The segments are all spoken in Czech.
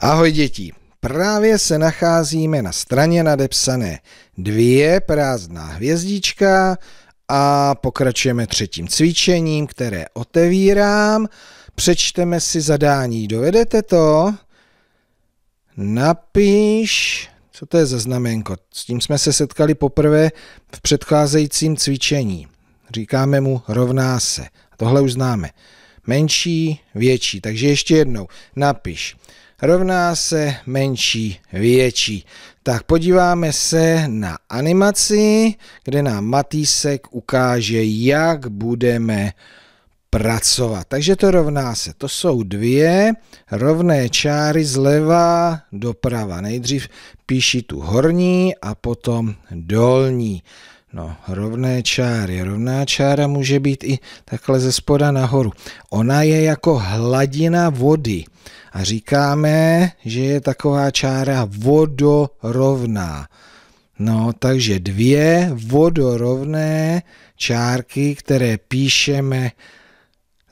Ahoj děti, právě se nacházíme na straně nadepsané dvě prázdná hvězdička a pokračujeme třetím cvičením, které otevírám. Přečteme si zadání, dovedete to? Napiš, co to je za znamenko? S tím jsme se setkali poprvé v předcházejícím cvičení. Říkáme mu rovná se. Tohle už známe menší, větší. Takže ještě jednou napiš. Rovná se menší, větší. Tak podíváme se na animaci, kde nám Matýsek ukáže, jak budeme pracovat. Takže to rovná se. To jsou dvě rovné čáry zleva doprava. Nejdřív píši tu horní a potom dolní. No, rovné čáry. Rovná čára může být i takhle ze spoda nahoru. Ona je jako hladina vody. A říkáme, že je taková čára vodorovná. No, takže dvě vodorovné čárky, které píšeme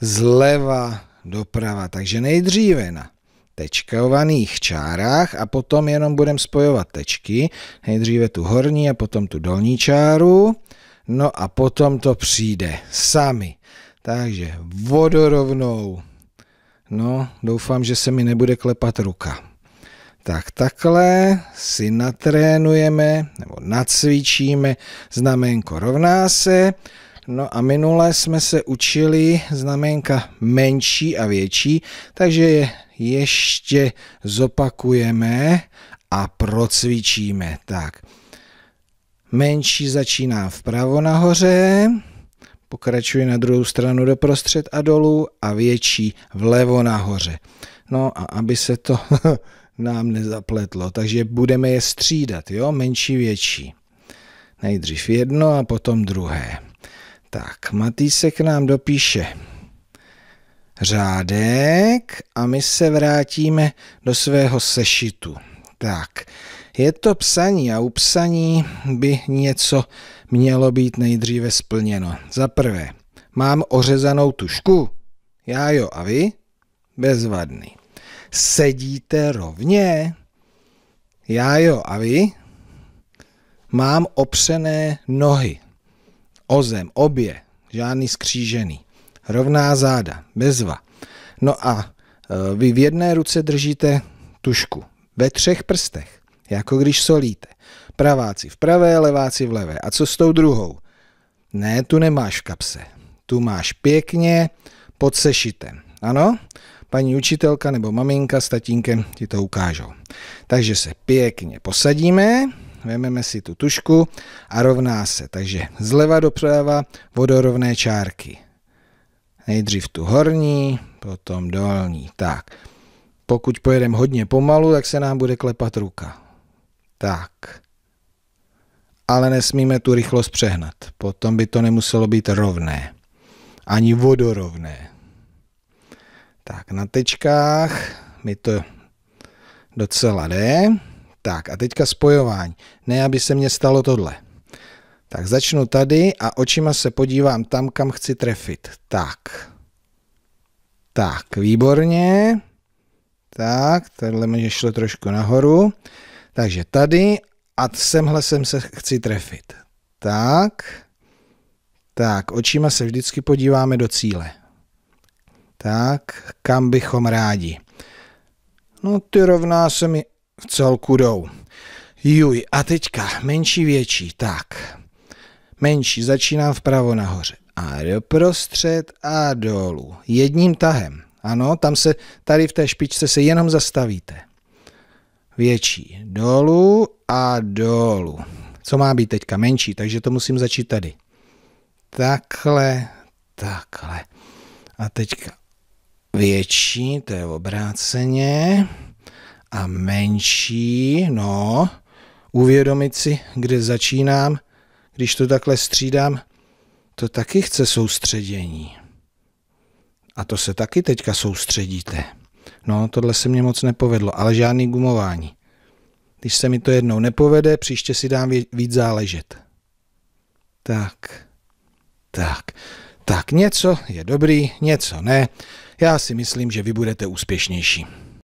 zleva doprava. Takže nejdříve na tečkovaných čárách a potom jenom budeme spojovat tečky. Nejdříve tu horní a potom tu dolní čáru. No a potom to přijde sami. Takže vodorovnou. No, doufám, že se mi nebude klepat ruka. Tak takhle si natrénujeme nebo nacvičíme znaménko rovná se. No a minule jsme se učili znaménka menší a větší, takže je ještě zopakujeme a procvičíme. Tak, menší začíná vpravo nahoře, pokračuje na druhou stranu doprostřed a dolů a větší vlevo nahoře. No a aby se to nám nezapletlo, takže budeme je střídat, jo, menší, větší. Nejdřív jedno a potom druhé. Tak, Matý se k nám dopíše řádek a my se vrátíme do svého sešitu. Tak, je to psaní a u psaní by něco mělo být nejdříve splněno. Za prvé, mám ořezanou tušku. Já jo, a vy? Bezvadný. Sedíte rovně? Já jo, a vy? Mám opřené nohy. Ozem obě, žádný skřížený rovná záda, bezva. No a e, vy v jedné ruce držíte tušku, ve třech prstech, jako když solíte. Praváci v pravé, leváci v levé. A co s tou druhou? Ne, tu nemáš v kapse. Tu máš pěkně pod sešitem. Ano? Paní učitelka nebo maminka s tatínkem ti to ukážou. Takže se pěkně posadíme, vezmeme si tu tušku a rovná se. Takže zleva doprava vodorovné čárky. Nejdřív tu horní, potom dolní. Tak, pokud pojedeme hodně pomalu, tak se nám bude klepat ruka. Tak. Ale nesmíme tu rychlost přehnat. Potom by to nemuselo být rovné. Ani vodorovné. Tak, na tečkách mi to docela jde. Tak, a teďka spojování. Ne, aby se mně stalo tohle. Tak začnu tady a očima se podívám tam, kam chci trefit. Tak. Tak, výborně. Tak, tenhle mi šlo trošku nahoru. Takže tady a semhle sem se chci trefit. Tak. Tak, očima se vždycky podíváme do cíle. Tak, kam bychom rádi. No ty rovná se mi v celku jdou. Juj, a teďka menší, větší, tak. Menší začínám vpravo nahoře a doprostřed a dolů. Jedním tahem. Ano, tam se, tady v té špičce se jenom zastavíte. Větší dolů a dolů. Co má být teďka menší, takže to musím začít tady. Takhle, takhle. A teďka větší, to je obráceně. A menší, no, uvědomit si, kde začínám když to takhle střídám, to taky chce soustředění. A to se taky teďka soustředíte. No, tohle se mně moc nepovedlo, ale žádný gumování. Když se mi to jednou nepovede, příště si dám víc záležet. Tak, tak, tak něco je dobrý, něco ne. Já si myslím, že vy budete úspěšnější.